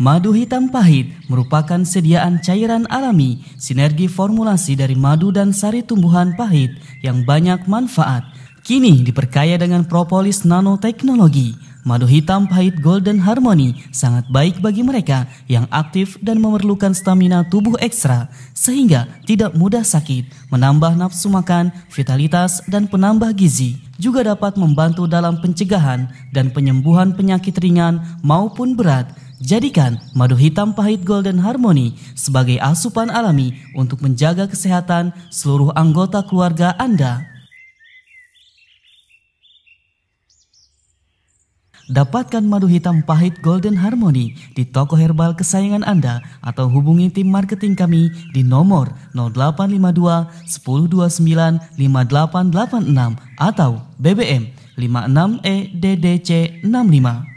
Madu hitam pahit merupakan sediaan cairan alami, sinergi formulasi dari madu dan sari tumbuhan pahit yang banyak manfaat. Kini diperkaya dengan propolis nanoteknologi. Madu hitam pahit Golden Harmony sangat baik bagi mereka yang aktif dan memerlukan stamina tubuh ekstra sehingga tidak mudah sakit, menambah nafsu makan, vitalitas dan penambah gizi. Juga dapat membantu dalam pencegahan dan penyembuhan penyakit ringan maupun berat Jadikan madu hitam pahit Golden Harmony sebagai asupan alami untuk menjaga kesehatan seluruh anggota keluarga Anda. Dapatkan madu hitam pahit Golden Harmony di toko herbal kesayangan Anda atau hubungi tim marketing kami di nomor 0852 1029 5886 atau BBM 56EDDC65.